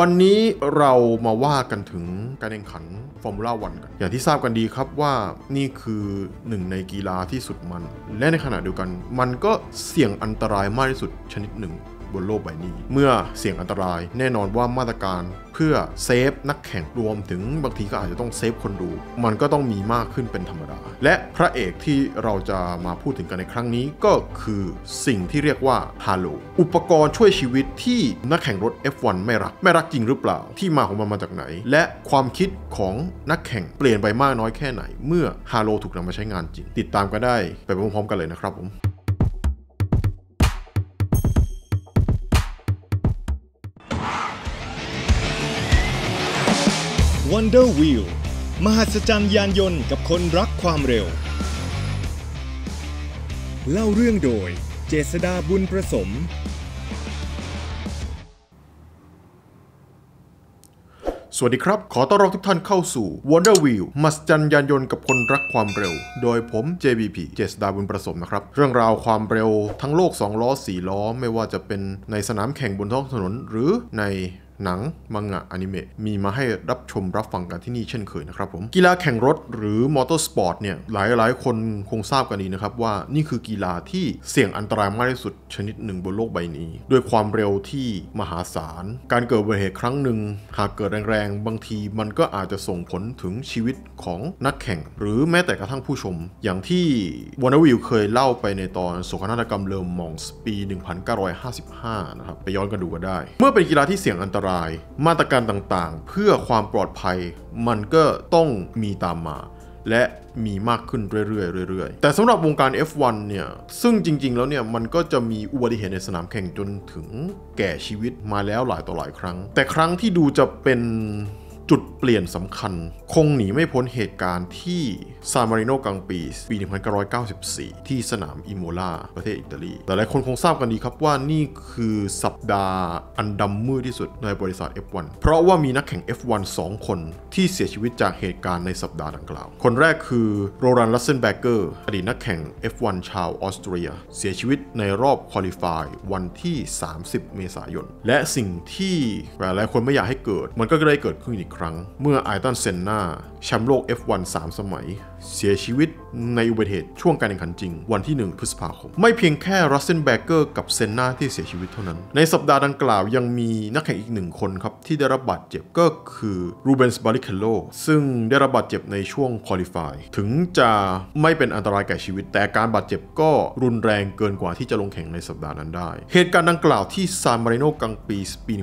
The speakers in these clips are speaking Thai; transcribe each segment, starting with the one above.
วันนี้เรามาว่ากันถึงการแข่งขันฟอร์มูล่าวันกัน อย่างที่ทราบกันดีครับว่านี่คือหนึ่งในกีฬาที่สุดมัน และในขณะเดียวกัน มันก็เสี่ยงอันตรายมากที่สุดชนิดหนึ่งบนโลกใบนี้ เมื่อเสี่ยงอันตรายแน่นอนว่ามาตรการเพื่อเซฟนักแข่งรวมถึงบางทีก็อาจจะต้องเซฟคนดู มันก็ต้องมีมากขึ้นเป็นธรรมดา และพระเอกที่เราจะมาพูดถึงกันในครั้งนี้ก็คือสิ่งที่เรียกว่าฮาโลอุปกรณ์ช่วยชีวิตที่นักแข่งรถ F1 ไม่รัก ไม่รักจริงหรือเปล่าที่มาของมันมาจากไหน และความคิดของนักแข่งเปลี่ยนไปมากน้อยแค่ไหนเมื่อฮาโลถูกนำมาใช้งานจริงติดตามก็ได้ไปพร้อมๆกันเลยนะครับ ผม Wonder Wheel มหัศจรรย์ยานยนต์กับคนรักความเร็ว เล่าเรื่องโดย เจษดาบุญประสม สวัสดีครับ ขอต้อนรับทุกท่านเข้าสู่ Wonder Wheel มหัศจรรย์ยานยนต์กับคนรักความเร็ว โดยผม JBP เจษดาบุญประสม นะครับ เรื่องราวความเร็วทั้งโลก 2ล้อ4ล้อไม่ว่าจะเป็นในสนามแข่งบนท้องถนนหรือในหนัง มังงะอนิเมะมีมาให้รับชมรับฟังกันที่นี่เช่นเคยนะครับผมกีฬาแข่งรถหรือมอเตอร์สปอร์ตเนี่ยหลายหลายคนคงทราบกันดีนะครับ ว่านี่คือกีฬาที่เสี่ยงอันตรายมากที่สุดชนิดหนึ่งบนโลกใบนี้ ด้วยความเร็วที่มหาศาล การเกิดอุบัติเหตุครั้งหนึ่ง หากเกิดแรงๆ บางทีมันก็อาจจะส่งผลถึงชีวิตของนักแข่ง หรือแม้แต่กระทั่งผู้ชม อย่างที่วอนวิลเคยเล่าไปในตอนโศกนาฏกรรมเลอมองสปี1955นะครับไปย้อนกันดูก็ได้ เมื่อเป็นกีฬาที่เสี่ยงอันตรายรายมาตรการต่างๆ เพื่อความปลอดภัยมันก็ต้องมีตามมา และมีมากขึ้นเรื่อยๆเรื่อยๆ แต่สำหรับวงการ F1 เนี่ย ซึ่งจริง ๆ แล้วเนี่ย มันก็จะมีอุบัติเหตุในสนามแข่งจนถึงแก่ชีวิตมาแล้วหลายต่อหลายครั้ง แต่ครั้งที่ดูจะเป็นจุดเปลี่ยนสำคัญ คงหนีไม่พ้นเหตุการณ์ที่ซานมาริโนกลางปีปี 1994 ที่สนามอิโมลาประเทศอิตาลี แต่หลายคนคงทราบกันดีครับว่านี่คือสัปดาห์อันดำมืดที่สุดในบริษัท F1 เพราะว่ามีนักแข่ง F1 2คนที่เสียชีวิตจากเหตุการณ์ในสัปดาห์ดังกล่าว คนแรกคือโรลันลัสเซนแบกเกอร์อดีตนักแข่ง F1 ชาวออสเตรีย เสียชีวิตในรอบคอลิฟายวันที่ 30 เมษายนและสิ่งที่หลายๆคนไม่อยากให้เกิดมันก็เลยเกิดขึ้นอีกครั้งเมื่อไอตันเซนนาแชมป์โลก F1 3 สมัยเสียชีวิตในอุบัติเหตุช่วงการแข่งขันจริง วันที่ 1 พฤษภาคมไม่เพียงแค่รัสเซนแบกเกอร์กับเซนนาที่เสียชีวิตเท่านั้น ในสัปดาห์ดังกล่าวยังมีนักแข่งอีกหนึ่งคนครับ ที่ได้รับบาดเจ็บก็คือรูเบนส์บาริเคโลซึ่งได้รับบาดเจ็บในช่วงคอลิฟายถึงจะไม่เป็นอันตรายแก่ชีวิต แต่การบาดเจ็บก็รุนแรงเกินกว่าที่จะลงแข่งในสัปดาห์นั้นได้เหตุการณ์ดังกล่าวที่ซานมาริโนกลางปีปี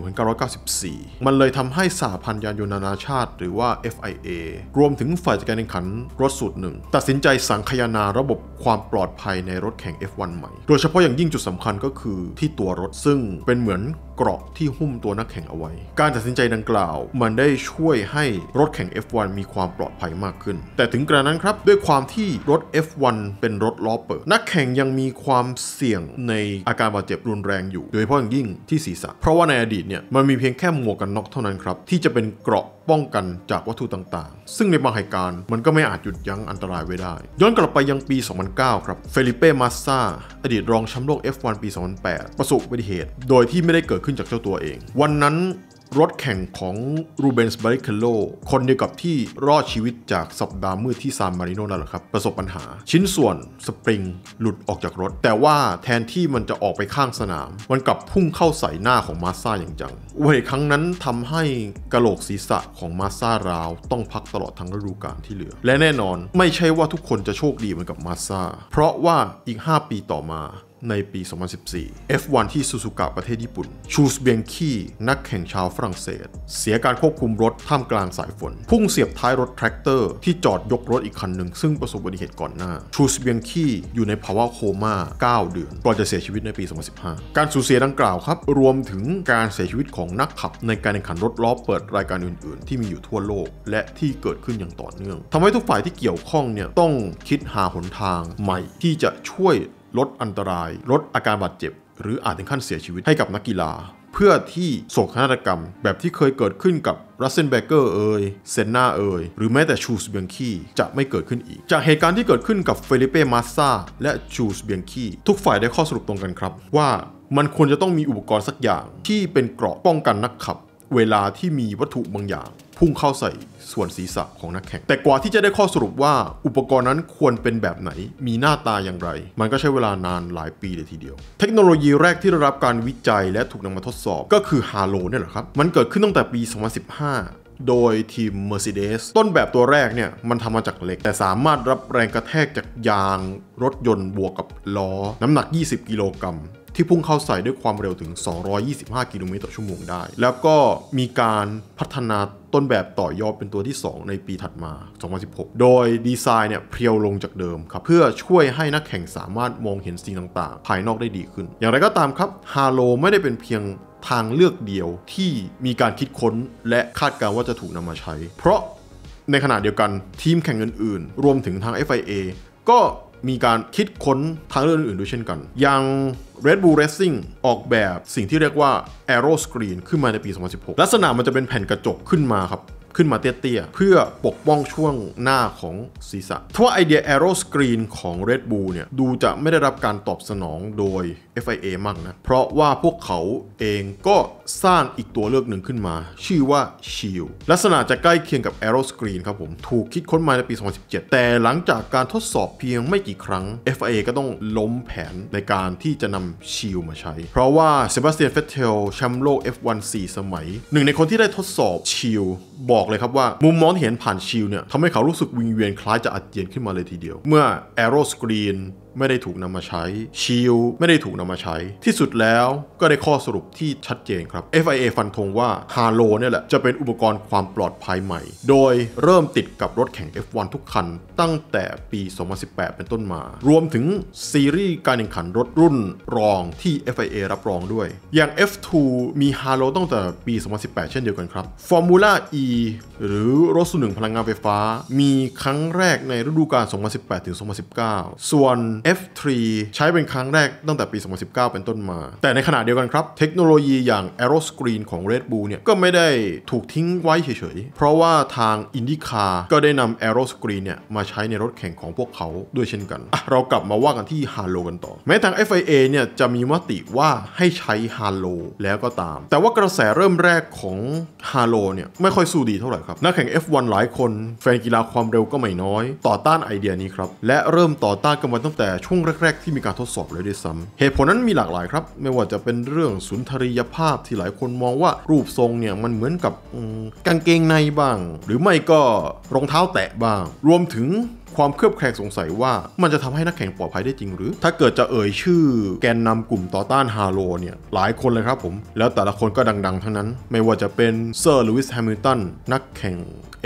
1994 มันเลยทำให้สหพันธ์ยานยนต์นานาชาติ หรือว่า FIA รวมถึงฝ่ายจัดการแข่งขันรถสุดหนึ่งตัดสินใจสังคายนาระบบความปลอดภัยในรถแข่ง F1 ใหม่ โดยเฉพาะอย่างยิ่งจุดสำคัญก็คือที่ตัวรถซึ่งเป็นเหมือนเกราะที่หุ้มตัวนักแข่งเอาไว้ การตัดสินใจดังกล่าว มันได้ช่วยให้รถแข่ง F1 มีความปลอดภัยมากขึ้น แต่ถึงกระนั้นครับ ด้วยความที่รถ F1 เป็นรถล้อเปิด นักแข่งยังมีความเสี่ยงในอาการบาดเจ็บรุนแรงอยู่ โดยเฉพาะอย่างยิ่งที่ศีรษะ เพราะว่าในอดีตเนี่ย มันมีเพียงแค่หมวกกันน็อกเท่านั้นครับที่จะเป็นเกราะป้องกันจากวัตถุต่าง ๆ ซึ่งในบางเหตุการณ์มันก็ไม่อาจหยุดยั้งอันตรายไว้ได้ ย้อนกลับไปยังปี 2009 ครับเฟลิเป้ มาซาอดีตรองแชมป์โลก F1 ปี 2008 ประสบอุบัติเหตุ โดยที่ไม่ได้เกิดขึ้นจากเจ้าตัวเอง วันนั้นรถแข่งของรูเบนส์บริเคโลคนเดียวกับที่รอดชีวิตจากสัปดาห์มืดที่ซานมาริโนนั่นแหละครับ ประสบปัญหา ชิ้นส่วนสปริงหลุดออกจากรถ แต่ว่าแทนที่มันจะออกไปข้างสนาม มันกลับพุ่งเข้าใส่หน้าของมาซ่าอย่างจังอุบัติเหตุครั้งนั้นทำให้กระโหลกศีรษะของมาซ่าราวต้องพักตลอดทั้งฤดูกาลที่เหลือและแน่นอนไม่ใช่ว่าทุกคนจะโชคดีเหมือนกับมาซ่าเพราะว่าอีก5ปีต่อมาในปี 2014 F1 ที่ซูซูกะประเทศญี่ปุ่น ชูสเบียงคี นักแข่งชาวฝรั่งเศส เสียการควบคุมรถท่ามกลางสายฝน พุ่งเสียบท้ายรถแทรกเตอร์ที่จอดยกรถอีกคันหนึ่ง ซึ่งประสบอุบัติเหตุก่อนหน้า ชูสเบียงคีอยู่ในภาวะโคม่า9 เดือนก่อนจะเสียชีวิตในปี 2015 การสูญเสียดังกล่าวครับ รวมถึงการเสียชีวิตของนักขับในการแข่งขันรถล้อเปิดรายการอื่น ๆ ที่มีอยู่ทั่วโลก และที่เกิดขึ้นอย่างต่อเนื่อง ทำให้ทุกฝ่ายที่เกี่ยวข้องเนี่ยต้องคิดหาหนทางใหม่ที่จะช่วยลดอันตราย ลดอาการบาดเจ็บ หรืออาจถึงขั้นเสียชีวิตให้กับนักกีฬาเพื่อที่โศกนาฏกรรมแบบที่เคยเกิดขึ้นกับรัสเซนแบเกอร์เอ่ยเซนนาเอ่ยหรือแม้แต่ชูสเบียงคีจะไม่เกิดขึ้นอีก จากเหตุการณ์ที่เกิดขึ้นกับเฟลิเป้มาซาและชูสเบียงคีทุกฝ่ายได้ข้อสรุปตรงกันครับ ว่ามันควรจะต้องมีอุปกรณ์สักอย่างที่เป็นเกราะป้องกันนักขับ เวลาที่มีวัตถุบางอย่างพุ่งเข้าใส่ส่วนศีรษะของนักแข่ง แต่กว่าที่จะได้ข้อสรุปว่าอุปกรณ์นั้นควรเป็นแบบไหน มีหน้าตาอย่างไร มันก็ใช้เวลานานหลายปีเลยทีเดียว เทคโนโลยีแรกที่ได้รับการวิจัยและถูกนำมาทดสอบก็คือฮาโลเนี่ยแหละครับ มันเกิดขึ้นตั้งแต่ปี 2015 โดยทีม Mercedes ต้นแบบตัวแรกเนี่ยมันทำมาจากเหล็กแต่สามารถรับแรงกระแทกจากยางรถยนต์บวกกับล้อ น้ำหนัก 20กิโลกรัมที่พุ่งเข้าใส่ด้วยความเร็วถึง 225 กิโลเมตรต่อชั่วโมงได้ แล้วก็มีการพัฒนาต้นแบบต่อยอดเป็นตัวที่ 2 ในปีถัดมา 2016 โดยดีไซน์เนี่ยเพียวลงจากเดิมครับ เพื่อช่วยให้นักแข่งสามารถมองเห็นสิ่งต่าง ๆ ภายนอกได้ดีขึ้น อย่างไรก็ตามครับฮาโลไม่ได้เป็นเพียงทางเลือกเดียวที่มีการคิดค้นและคาดการว่าจะถูกนำมาใช้ เพราะในขณะเดียวกันทีมแข่งอื่นๆ รวมถึงทาง FIA ก็มีการคิดค้นทางเรื่องอื่นด้วยเช่นกัน อย่าง Red Bull Racing ออกแบบสิ่งที่เรียกว่า Aero Screen ขึ้นมาในปี 2016 ลักษณะมันจะเป็นแผ่นกระจกขึ้นมาครับขึ้นมาเตี้ยๆเพื่อปกป้องช่วงหน้าของศีรษะทว่าไอเดีย a e r o Screen ของ Red Bull เนี่ย ดูจะไม่ได้รับการตอบสนองโดย FIA มั่งนะ เพราะว่าพวกเขาเองก็สร้างอีกตัวเลือกหนึ่งขึ้นมา ชื่อว่า Shield ลักษณะจะใกล้เคียงกับ a e r o Screen ครับผม ถูกคิดค้นมาในปี 2017 แต่หลังจากการทดสอบเพียงไม่กี่ครั้ง FIA ก็ต้องล้มแผนในการที่จะนำ Shield มาใช้ เพราะว่าเซบาสเตียนเฟตเทลแชมป์โลก F1 4สมัย หนึ่งในคนที่ได้ทดสอบ Shield บอกบอกเลยครับว่า มุมมองที่เห็นผ่านชิลเนี่ยทำให้เขารู้สึกวิงเวียนคล้ายจะอาเจียนขึ้นมาเลยทีเดียว เมื่อแอโรสกรีนไม่ได้ถูกนำมาใช้ชิลไม่ได้ถูกนำมาใช้ ที่สุดแล้วก็ได้ข้อสรุปที่ชัดเจนครับ FIA ฟันธงว่าฮาโลเนี่ยแหละ จะเป็นอุปกรณ์ความปลอดภัยใหม่ โดยเริ่มติดกับรถแข่ง F1 ทุกคันตั้งแต่ปี 2018 เป็นต้นมา รวมถึงซีรีส์การแข่งขันรถรุ่นรองที่ FIA รับรองด้วย อย่าง F2 มีฮาโลตั้งแต่ปี 2018 เช่นเดียวกันครับ Formula E หรือรถสุนึ่งพลังงานไฟฟ้า มีครั้งแรกในฤดูกาล2018ถึง2019ส่วน F3 ใช้เป็นครั้งแรกตั้งแต่ปี 2019 เป็นต้นมา แต่ในขณะเดียวกันครับ เทคโนโลยีอย่าง Aero Screen ของ Red Bull เนี่ยก็ไม่ได้ถูกทิ้งไว้เฉยๆ เพราะว่าทาง IndyCar ก็ได้นำ Aero Screen เนี่ยมาใช้ในรถแข่งของพวกเขาด้วยเช่นกันเรากลับมาว่ากันที่ฮา l o โลกันต่อ แม้ทาง FIA เนี่ยจะมีมติว่าให้ใช้ฮา l o โลแล้วก็ตาม แต่ว่ากระแสเริ่มแรกของฮา l o โลเนี่ยไม่ค่อยสู้ดีเท่าไหร่ครับนักแข่ง F1 หลายคน แฟนกีฬาความเร็วก็ไม่น้อย ต่อต้านไอเดียนี้ครับและเริ่มต่อต้านกันมาตั้งแต่่ช่วงแรกๆที่มีการทดสอบเลยด้วยซ้ำ เหตุผลนั้นมีหลากหลายครับ ไม่ว่าจะเป็นเรื่องสุนทรียภาพที่หลายคนมองว่ารูปทรงเนี่ยมันเหมือนกับกางเกงในบ้าง หรือไม่ก็รองเท้าแตะบ้าง รวมถึงความเครือบแคลงสงสัยว่ามันจะทำให้นักแข่งปลอดภัยได้จริงหรือ ถ้าเกิดจะเอ่ยชื่อแกนนำกลุ่มต่อต้านฮาโลเนี่ย หลายคนเลยครับผม แล้วแต่ละคนก็ดังๆทั้งนั้น ไม่ว่าจะเป็นเซอร์ลูอิสแฮมิลตันนักแข่ง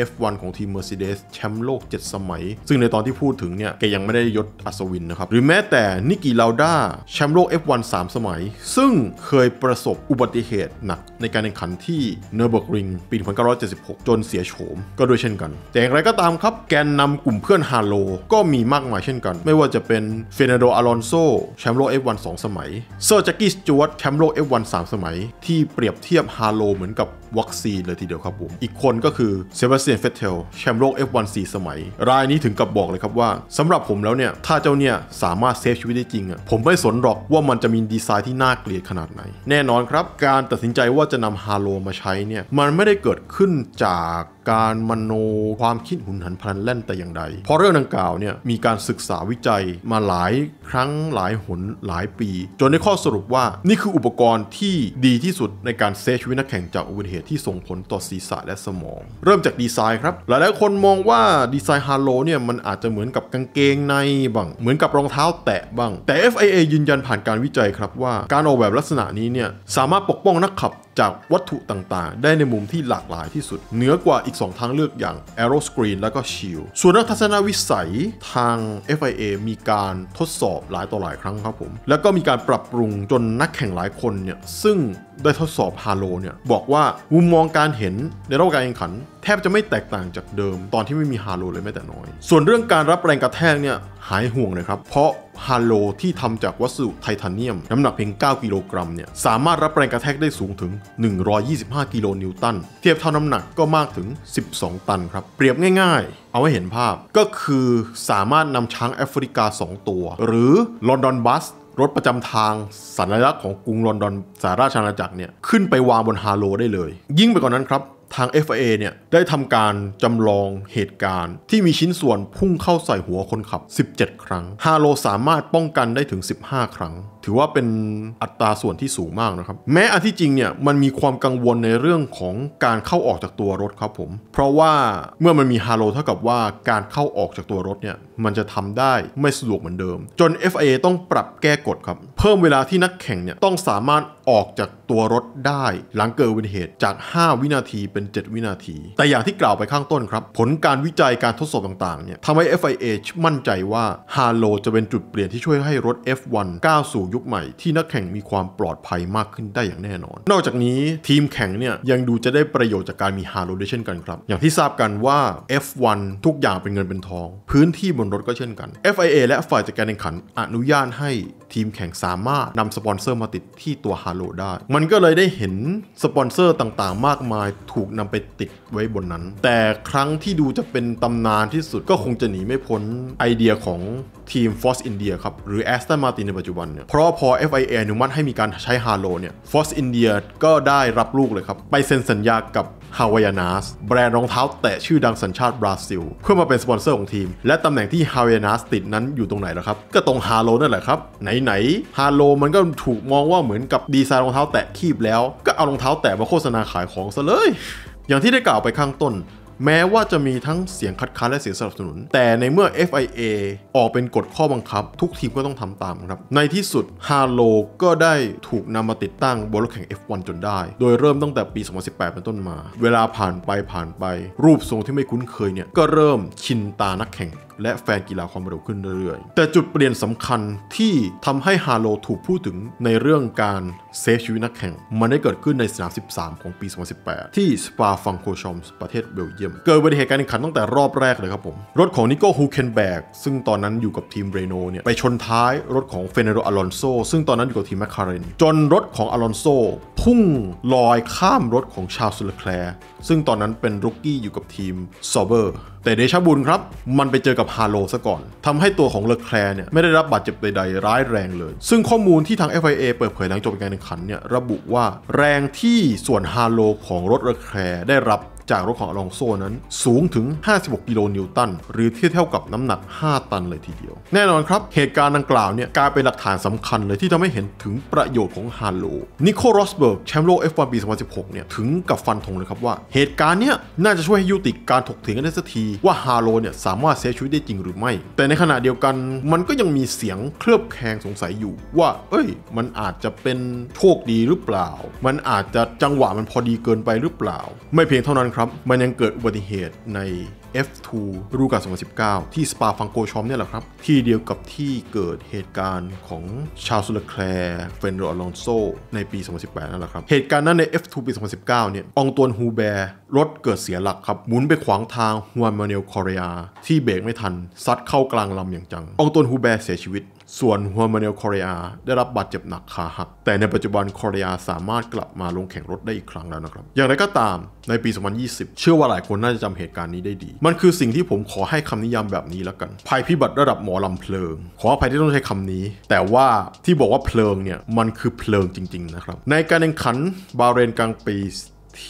F1 ของทีม Mercedes แชมป์โลก 7 สมัย ซึ่งในตอนที่พูดถึงเนี่ยแกยังไม่ได้ยศอัศวินนะครับหรือแม้แต่นิกกิลาวด้าแชมป์โลก F1 3สมัย ซึ่งเคยประสบอุบัติเหตุหนักในการแข่งขันที่เนอร์เบิร์กริงปี1976จนเสียโฉม ก็ด้วยเช่นกัน แต่อย่างไรก็ตามครับแกนนำกลุ่มเพื่อนฮาโลก็มีมากมายเช่นกัน ไม่ว่าจะเป็นเฟเนโดอารอนโซแชมป์โลก F1 2สมัยเซอร์แจ็กกี้สจวตแชมป์โลก F1 3สมัย ที่เปรียบเทียบฮาโลเหมือนกับวัคซีนเลยทีเดียวครับผม อีกคนก็คือเซบาสเตียนเฟตเทลแชมป์โลก F1 4สมัย รายนี้ถึงกับบอกเลยครับว่า สำหรับผมแล้วเนี่ยถ้าเจ้าเนี่ยสามารถเซฟชีวิตได้จริงอ่ะผมไม่สนหรอกว่ามันจะมีดีไซน์ที่น่าเกลียดขนาดไหน แน่นอนครับ การตัดสินใจว่าจะนำฮาโลมาใช้เนี่ยมันไม่ได้เกิดขึ้นจากการมโนความคิดหุนหันพลันแล่นแต่อย่างใดเพราะเรื่องดังกล่าวเนี่ยมีการศึกษาวิจัยมาหลายครั้งหลายหนหลายปี จนได้ข้อสรุปว่านี่คืออุปกรณ์ที่ดีที่สุดในการเซฟชีวิตนักแข่งจากอุบัติเหตตุที่ส่งผลต่อศีรษะและสมอง เริ่มจากดีไซน์ครับ หลาย ๆ คนมองว่าดีไซน์ฮาร์โลเนี่ยมันอาจจะเหมือนกับกางเกงในบ้าง เหมือนกับรองเท้าแตะบ้าง แต่ FIA ยืนยันผ่านการวิจัยครับว่า การออกแบบลักษณะนี้เนี่ยสามารถปกป้องนักขับจากวัตถุต่างๆ ได้ในมุมที่หลากหลายที่สุด เหนือกว่าอีก 2 ทางเลือกอย่าง a e r o Screen และก็ Shield ส่วนเรื่องทัศนวิสัยทาง FIA มีการทดสอบหลายต่อหลายครั้งครับผม แล้วก็มีการปรับปรุงจนนักแข่งหลายคนเนี่ยซึ่งได้ทดสอบฮาโลเนี่ยบอกว่ามุมมองการเห็นในระหว่างการแข่งขัน แทบจะไม่แตกต่างจากเดิมตอนที่ไม่มีฮาโลเลยแม้แต่น้อย ส่วนเรื่องการรับแรงกระแทกเนี่ยหายห่วงเลยครับเพราะฮาโลที่ทำจากวัสดุไทเทเนียมน้ำหนักเพียง9 กิโลกรัมเนี่ยสามารถรับแรงกระแทกได้สูงถึง 125 กิโลนิวตัน เทียบเท่าน้ำหนักก็มากถึง 12 ตันครับเปรียบง่ายๆ เอาไว้เห็นภาพก็คือสามารถนำช้างแอฟริกา 2 ตัว หรือลอนดอนบัสรถประจำทางสัญลักษณ์ของกรุงลอนดอนสหราชอาณาจักรเนี่ยขึ้นไปวางบนฮาโลได้เลย ยิ่งไปกว่านนั้นครับทาง FIA เนี่ยได้ทำการจำลองเหตุการณ์ที่มีชิ้นส่วนพุ่งเข้าใส่หัวคนขับ 17 ครั้งฮาโลสามารถป้องกันได้ถึง 15 ครั้งถือว่าเป็นอัตราส่วนที่สูงมากนะครับแม้อันที่จริงเนี่ยมันมีความกังวลในเรื่องของการเข้าออกจากตัวรถครับผมเพราะว่าเมื่อมันมีฮาโลเท่ากับว่าการเข้าออกจากตัวรถเนี่ยมันจะทำได้ไม่สะดวกเหมือนเดิม จน FIA ต้องปรับแก้กฎครับ เพิ่มเวลาที่นักแข่งเนี่ยต้องสามารถออกจากตัวรถได้หลังเกิดอุบัติเหตุจาก 5 วินาทีเป็น 7 วินาที แต่อย่างที่กล่าวไปข้างต้นครับผลการวิจัยการทดสอบต่างๆเนี่ยทำให้ FIA มั่นใจว่าฮาโลจะเป็นจุดเปลี่ยนที่ช่วยให้รถ F1 ก้าวสู่ยุคใหม่ที่นักแข่งมีความปลอดภัยมากขึ้นได้อย่างแน่นอน นอกจากนี้ทีมแข่งเนี่ย ยังดูจะได้ประโยชน์จากการมีฮาร์โรดเช่นกันครับ อย่างที่ทราบกันว่า F1 ทุกอย่างเป็นเงินเป็นทอง พื้นที่บนรถก็เช่นกัน FIA และฝ่ายจัดการแข่งขันอนุญาตให้ทีมแข่งสามารถนำสปอนเซอร์มาติดที่ตัวฮาโลได้ มันก็เลยได้เห็นสปอนเซอร์ต่างๆมากมายถูกนำไปติดไว้บนนั้น แต่ครั้งที่ดูจะเป็นตำนานที่สุดก็คงจะหนีไม่พ้นไอเดียของทีม Force นเดียครับ หรือ Aston Martin ในปัจจุบันเนี่ยเพราะพอ FIA อนุมัติให้มีการใช้ฮาโลเนี่ย f o สอินเดียก็ได้รับลูกเลยครับ ไปเซ็นสัญญากับฮาวายานัสแบรนด์รองเท้าแตะชื่อดังสัญชาติบราซิลเพื่อมาเป็นสปอนเซอร์ของทีม และตำแหน่งที่ฮาวายานัสติดนั้นอยู่ตรงไหนล่ะครับ ก็ตรงฮาโลนั่นแหละครับ ไหนๆฮาโลมันก็ถูกมองว่าเหมือนกับดีไซน์รองเท้าแตะคีบแล้วก็เอารองเท้าแตะมาโฆษณาขายของซะเลยอย่างที่ได้กล่าวไปข้างต้นแม้ว่าจะมีทั้งเสียงคัดค้านและเสียงสนับสนุน แต่ในเมื่อ FIA ออกเป็นกฎข้อบังคับ ทุกทีมก็ต้องทำตามครับ ในที่สุดฮาโลก็ได้ถูกนำมาติดตั้งบนรถแข่ง F1 จนได้ โดยเริ่มตั้งแต่ปี 2018 เป็นต้นมา เวลาผ่านไปผ่านไป รูปทรงที่ไม่คุ้นเคยเนี่ย ก็เริ่มชินตานักแข่งและแฟนกีฬาความเร็วขึ้นเรื่อยๆ แต่จุดเปลี่ยนสำคัญที่ทำให้ฮาโลถูกพูดถึงในเรื่องการเซฟชีวิตนักแข่ง มันได้เกิดขึ้นในสนาม 13 ของปี 2018 ที่สปาฟังโคชอมประเทศเบลเยียม เกิดอุบัติเหตุการแข่งขันตั้งแต่รอบแรกเลยครับผม รถของนิโก้ฮูเคนแบกซึ่งตอนนั้นอยู่กับทีมเรโนเนี่ยไปชนท้ายรถของเฟเนโรอลอนโซซึ่งตอนนั้นอยู่กับทีมแมคคาเรนจนรถของอลอนโซพุ่งลอยข้ามรถของชาวส์ลแคลร์ซึ่งตอนนั้นเป็นรุกกี้อยู่กับทีมซอเบอร์แต่เดชบุญครับ มันไปเจอกับฮาโลซะก่อนทำให้ตัวของเลอแคลร์เนี่ยไม่ได้รับบาดเจ็บใดๆ ร้ายแรงเลย ซึ่งข้อมูลที่ทาง FIA เปิดเผยหลังจบการแข่งขันเนี่ยระบุว่าแรงที่ส่วนฮาโลของรถเลอแคลร์ได้รับจากรถของอลองโซนั้นสูงถึง 56 กิโลนิวตัน หรือเทียบเท่ากับน้ำหนัก 5 ตันเลยทีเดียว แน่นอนครับ เหตุการณ์ดังกล่าวเนี่ยกลายเป็นหลักฐานสำคัญเลยที่ทำให้เห็นถึงประโยชน์ของฮาโลนิโครอสเบิร์กแชมป์โลก F1 ปี2016 เนี่ยถึงกับฟันธงเลยครับว่า เหตุการณ์เนี่ยน่าจะช่วยให้ยุติการถกเถียงกันได้สักทีว่าฮาโลเนี่ยสามารถเซยชีวิตได้จริงหรือไม่ แต่ในขณะเดียวกันมันก็ยังมีเสียงเคลือบแคลงสงสัยอยู่ ว่าเอ้ยมันอาจจะเป็นโชคดีหรือเปล่า มันอาจจะจังหวะมันพอดีเกินไปหรือเปล่า ไม่เพียงเท่านั้นครับ มันยังเกิดอุบัติเหตุใน F2 รูกา2019 ที่สปาฟังโกชอมเนี่ยแหละครับ ที่เดียวกับที่เกิดเหตุการณ์ของชาวสุลแคลเฟนโรอลอนโซในปี 2018 นั่นแหละครับ เหตุการณ์นั้นใน F2 ปี 2019 เนี่ยองตวนฮูแบร์รถเกิดเสียหลักครับ หมุนไปขวางทางฮวนมาเนลคอเรียที่เบรกไม่ทัน ซัดเข้ากลางลำอย่างจังองตวนฮูแบร์เสียชีวิตส่วนฮัวมาเนลคอริอาได้รับบาดเจ็บหนักขาหัก แต่ในปัจจุบันคอริอาสามารถกลับมาลงแข่งรถได้อีกครั้งแล้วนะครับ อย่างไรก็ตามในปี 2020 เชื่อว่าหลายคนน่าจะจำเหตุการณ์นี้ได้ดี มันคือสิ่งที่ผมขอให้คำนิยามแบบนี้แล้วกันภัยพิบัติระดับหมอลำเพลิง ขออภัยที่ต้องใช้คำนี้ แต่ว่าที่บอกว่าเพลิงเนี่ยมันคือเพลิงจริงๆนะครับในการแข่งขันบาเรนกลางปี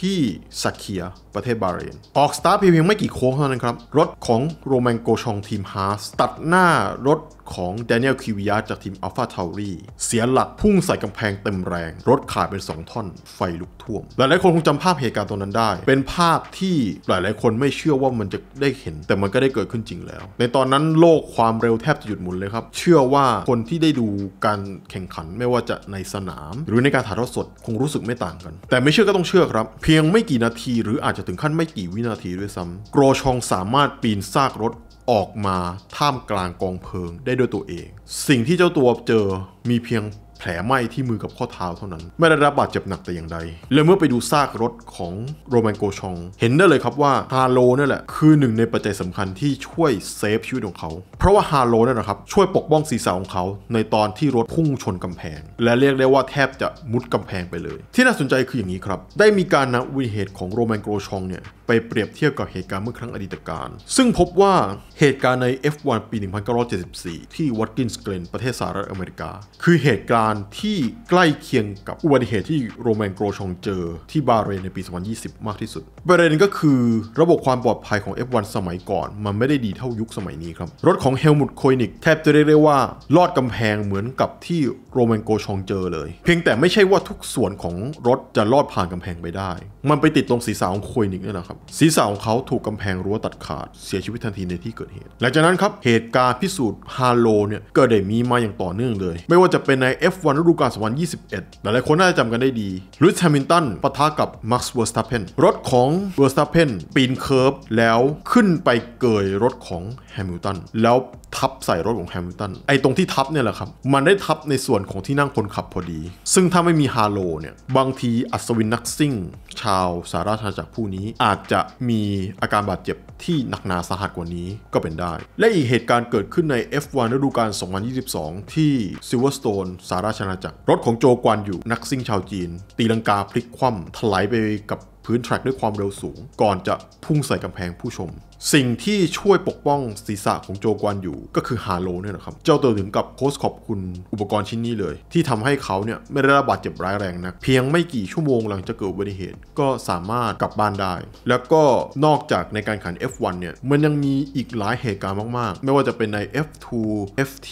ที่สักเคียประเทศบาเรนออกสตาร์เพียงไม่กี่โค้งเท่านั้นครับรถของโรแมนโกชองทีมฮาร์สตัดหน้ารถของ Daniel k ว v i a จากทีม Alpha t a u r i เสียหลักพุ่งใส่กำแพงเต็มแรง รถขาดเป็น 2 ท่อนไฟลุกท่วม หลายๆคนคงจำภาพเหตุการณ์ตรงนั้นได้ เป็นภาพที่หลาย ๆคนไม่เชื่อว่ามันจะได้เห็นแต่มันก็ได้เกิดขึ้นจริงแล้ว ในตอนนั้นโลกความเร็วแทบจะหยุดหมุนเลยครับ เชื่อว่าคนที่ได้ดูการแข่งขันไม่ว่าจะในสนาม หรือในการถ่ายทอดสดคงรู้สึกไม่ต่างกัน แต่ไม่เชื่อก็ต้องเชื่อครับ เพียงไม่กี่นาทีหรืออาจจะถึงขั้นไม่กี่วินาทีด้วยซ้ำโกรชองสามารถปีนซากรถออกมาท่ามกลางกองเพลิงได้ด้วยตัวเอง สิ่งที่เจ้าตัวเจอมีเพียงแผลไหม้ที่มือกับข้อเท้าเท่านั้น ไม่ได้รับบาดเจ็บหนักแต่อย่างใด และเมื่อไปดูซากรถของโรแมนโกชองเห็นได้เลยครับว่าฮาโลนั่นแหละ คือหนึ่งในปัจจัยสำคัญที่ช่วย เซฟชีวิตของเขา เพราะว่าฮาโลนั่นนะครับ ช่วยปกป้องศีรษะของเขา ในตอนที่รถพุ่งชนกำแพง และเรียกได้ว่าแทบจะมุดกำแพงไปเลย ที่น่าสนใจคืออย่างนี้ครับได้มีการนำอุบัติเหตุของโรแมนโกชองเนี่ยไปเปรียบเทียบกับเหตุการณ์เมื่อครั้งอดีตการซึ่งพบว่าเหตุการณ์ใน F1 ปี 1974 ที่วัตกินส์เกลนประเทศสหรัฐอเมริกา คือเหตุการณ์การณ์ที่ใกล้เคียงกับอุบัติเหตุที่โรแมนโกรชองเจอ ที่บาเรนในปี 2020 มากที่สุดประเด็นก็คือระบบความปลอดภัยของ F1 สมัยก่อน มันไม่ได้ดีเท่ายุคสมัยนี้ครับ รถของเฮลมุตโคยนิก แทบจะเรียกได้ว่าลอดกำแพงเหมือนกับที่โรแมนโกชองเจอเลย เพียงแต่ไม่ใช่ว่าทุกส่วนของรถจะลอดผ่านกำแพงไปได้ มันไปติดตรงศีรษะของโคยนิกนี่แหละครับศีรษะของเขาถูกกำแพงรั้วตัดขาดเสียชีวิตทันทีในที่เกิดเหตุ หลังจากนั้นครับเหตุการณ์พิสูจน์ฮาโลเนี่ยก็ได้มีมาอย่างต่อเนื่องเลย ไม่ว่าจะเป็นใน F F1 ฤดูกาล2021 หลายๆ คนน่าจะจำกันได้ดีลุยส์แฮมิลตัน ปะทะกับมาร์คเวอร์สตัพเพนรถของเวอร์สตัพเพนปีนเคิร์ฟแล้วขึ้นไปเกยรถของแฮมิลตัน แล้วทับใส่รถของแฮมิลตัน ไอ้ตรงที่ทับเนี่ยแหละครับ มันได้ทับในส่วนของที่นั่งคนขับพอดี ซึ่งถ้าไม่มีฮาโลเนี่ย บางทีอัศวินนักซิ่ง ชาวสาราชาาจักรผู้นี้อาจจะมีอาการบาดเจ็บที่หนักหนาสาหัสกว่านี้ก็เป็นได้ และอีกเหตุการณ์เกิดขึ้นใน F1 ฤดูกาล2022 ที่ซิลเวอร์สโตนสาราราชอาณาจักรรถของโจกวนอยู่นักซิ่งชาวจีน ตีลังกาพลิกคว่ำถลายไปกับพื้นแทร็กด้วยความเร็วสูง ก่อนจะพุ่งใส่กำแพงผู้ชมสิ่งที่ช่วยปกป้องศีรษะของโจกวนอยู่ก็คือฮาโลเนี่ยนะครับ เจ้าตัวถึงกับโพสต์ขอบคุณอุปกรณ์ชิ้นนี้เลย ที่ทำให้เขาเนี่ยไม่ได้รับบาดเจ็บร้ายแรงนะเพียงไม่กี่ชั่วโมงหลังจากเกิดอุบัติเหตุ ก็สามารถกลับบ้านได้ แล้วก็นอกจากในการขัน F1 เนี่ยมันยังมีอีกหลายเหตุการณ์มากๆ ไม่ว่าจะเป็นใน F2 FT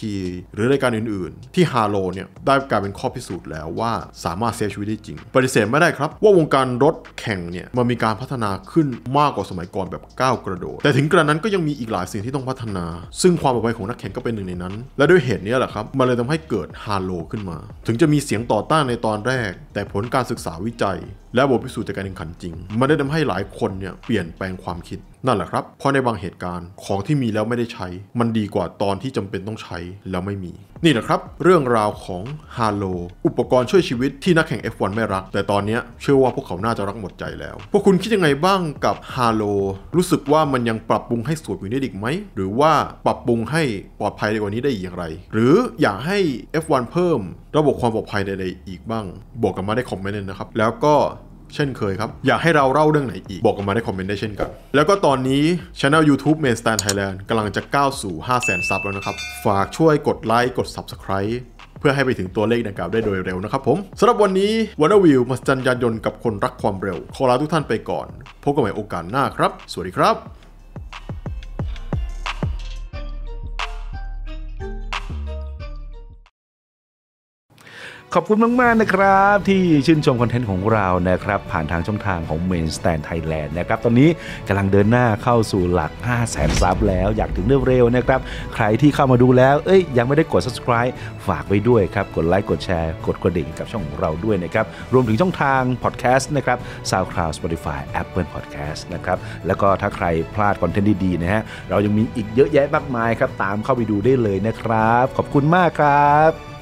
หรือรายการอื่น ๆ ที่ฮาโลเนี่ยได้กลายเป็นข้อพิสูจน์แล้วว่าสามารถเซฟชีวิตได้จริงปฏิเสธไม่ได้ครับ ว่าวงการรถแข่งเนี่ยมันมีการพัฒนาขึ้นมากกว่าสมัยก่อนแบบก้าวกระโดดชน์แต่ถึงกระนั้นก็ยังมีอีกหลายสิ่งที่ต้องพัฒนา ซึ่งความลอภไยของนักแข่งก็เป็นหนึ่งในนั้น และด้วยเหตุนี้แหละครับ มันเลยทำให้เกิดฮาโลขึ้นมา ถึงจะมีเสียงต่อต้านในตอนแรก แต่ผลการศึกษาวิจัยและบทพิสูจน์จากการแข่งขันจริง มันได้ทำให้หลายคนเนี่ยเปลี่ยนแปลงความคิด นั่นแหละครับ เพราะในบางเหตุการณ์ของที่มีแล้วไม่ได้ใช้ มันดีกว่าตอนที่จำเป็นต้องใช้แล้วไม่มี นี่แหละครับ เรื่องราวของฮาโลอุปกรณ์ช่วยชีวิตที่นักแข่ง F1 ไม่รัก แต่ตอนนี้เชื่อว่าพวกเขาน่าจะรักหมดใจแล้ว พวกคุณคิดยังไงบ้างกับฮาโลรู้สึกว่ามันยังปรับปรุงให้สวยกว่านี้อีกไหมหรือว่าปรับปรุงให้ปลอดภัยกว่านี้ได้อย่างไร หรืออยากให้ F1 เพิ่ม ระบบความปลอดภัยใดๆอีกบ้างบอกกันมาได้คอมเมนต์นะครับ แล้วก็ช่นเคยครับ อยากให้เราเล่าเรื่องไหนอีก บอกกันมาในคอมเมนต์ได้เช่นกัน แล้วก็ตอนนี้ช anel YouTube Main Stand Thailand กำลังจะก้าวสู่5 0 0 0 0 0 ซับแล้วนะครับ ฝากช่วยกดไลค์กด Subscribe เพื่อให้ไปถึงตัวเลขดังกล่าวได้โดยเร็วนะครับผมสำหรับวันนี้วันวิวมาจันยานยนต์กับคนรักความเร็ว ขอลาทุกท่านไปก่อน พบกันใหม่โอกาสหน้าครับ สวัสดีครับขอบคุณมาก ๆ นะครับ ที่ชื่นชมคอนเทนต์ของเรานะครับผ่านทางช่องทางของ Main Stand Thailand นะครับ ตอนนี้กำลังเดินหน้าเข้าสู่หลัก 5 0 0แสนซับแล้ว อยากถึงเร็วๆนะครับ ใครที่เข้ามาดูแล้ว เอ้ยยังไม่ได้กด subscribe ฝากไว้ด้วยครับ กดไลค์กดแชร์กดกระดิ่งกับช่องของเราด้วยนะครับ รวมถึงช่องทาง podcast นะครับ SoundCloud Spotify Apple Podcast นะครับ แล้วก็ถ้าใครพลาดคอนเทนต์ดี ๆ นะฮะเรายังมีอีกเยอะแยะมากมายครับตามเข้าไปดูได้เลยนะครับ ขอบคุณมากครับ